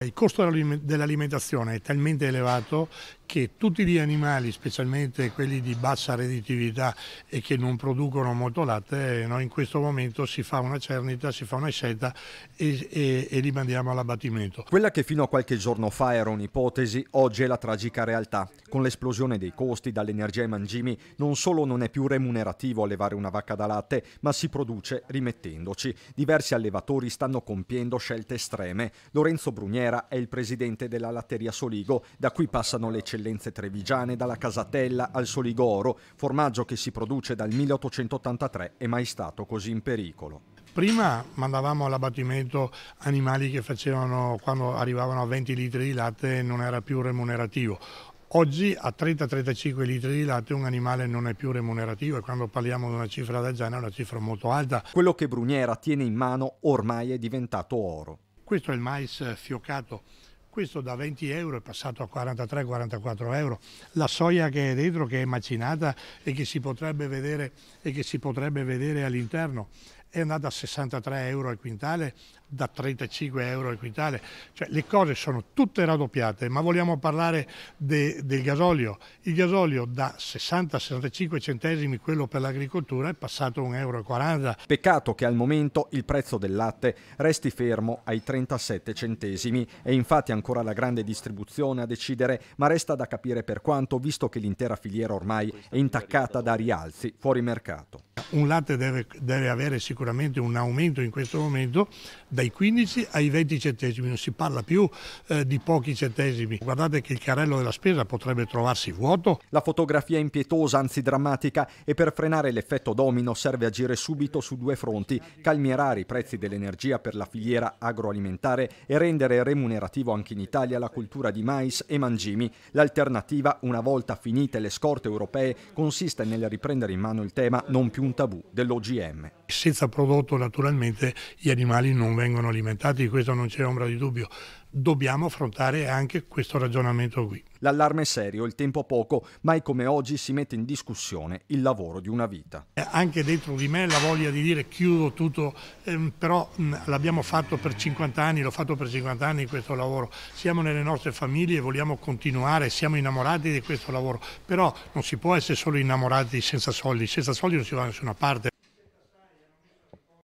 Il costo dell'alimentazione è talmente elevato che tutti gli animali, specialmente quelli di bassa redditività e che non producono molto latte, eh, noi in questo momento si fa una cernita, si fa una scelta e, e, e li mandiamo all'abbattimento. Quella che fino a qualche giorno fa era un'ipotesi, oggi è la tragica realtà. Con l'esplosione dei costi dall'energia ai mangimi, non solo non è più remunerativo allevare una vacca da latte, ma si produce rimettendoci. Diversi allevatori stanno compiendo scelte estreme. Lorenzo Bruniera è il presidente della latteria Soligo, da cui passano le cellule eccellenze trevigiane dalla casatella al soligoro, formaggio che si produce dal 1883 e mai stato così in pericolo. Prima mandavamo all'abbattimento animali che facevano, quando arrivavano a 20 litri di latte non era più remunerativo. Oggi a 30-35 litri di latte un animale non è più remunerativo e quando parliamo di una cifra del genere è una cifra molto alta. Quello che Bruniera tiene in mano ormai è diventato oro. Questo è il mais fiocato questo da 20 euro è passato a 43-44 euro, la soia che è dentro che è macinata e che si potrebbe vedere, vedere all'interno è andata a 63 euro al quintale, da 35 euro al quintale, cioè le cose sono tutte raddoppiate, ma vogliamo parlare de, del gasolio. Il gasolio da 60-65 centesimi, quello per l'agricoltura, è passato a 1,40 euro. Peccato che al momento il prezzo del latte resti fermo ai 37 centesimi. È infatti ancora la grande distribuzione a decidere, ma resta da capire per quanto, visto che l'intera filiera ormai è intaccata da rialzi fuori mercato. Un latte deve, deve avere sicuramente sicuramente un aumento in questo momento dai 15 ai 20 centesimi, non si parla più eh, di pochi centesimi. Guardate che il carrello della spesa potrebbe trovarsi vuoto. La fotografia è impietosa, anzi drammatica, e per frenare l'effetto domino serve agire subito su due fronti, calmierare i prezzi dell'energia per la filiera agroalimentare e rendere remunerativo anche in Italia la cultura di mais e mangimi. L'alternativa, una volta finite le scorte europee, consiste nel riprendere in mano il tema non più un tabù dell'OGM senza prodotto naturalmente gli animali non vengono alimentati, questo non c'è ombra di dubbio. Dobbiamo affrontare anche questo ragionamento qui. L'allarme è serio, il tempo poco, mai come oggi si mette in discussione il lavoro di una vita. Eh, anche dentro di me la voglia di dire chiudo tutto, ehm, però l'abbiamo fatto per 50 anni, l'ho fatto per 50 anni questo lavoro, siamo nelle nostre famiglie, vogliamo continuare, siamo innamorati di questo lavoro, però non si può essere solo innamorati senza soldi, senza soldi non si va da nessuna parte.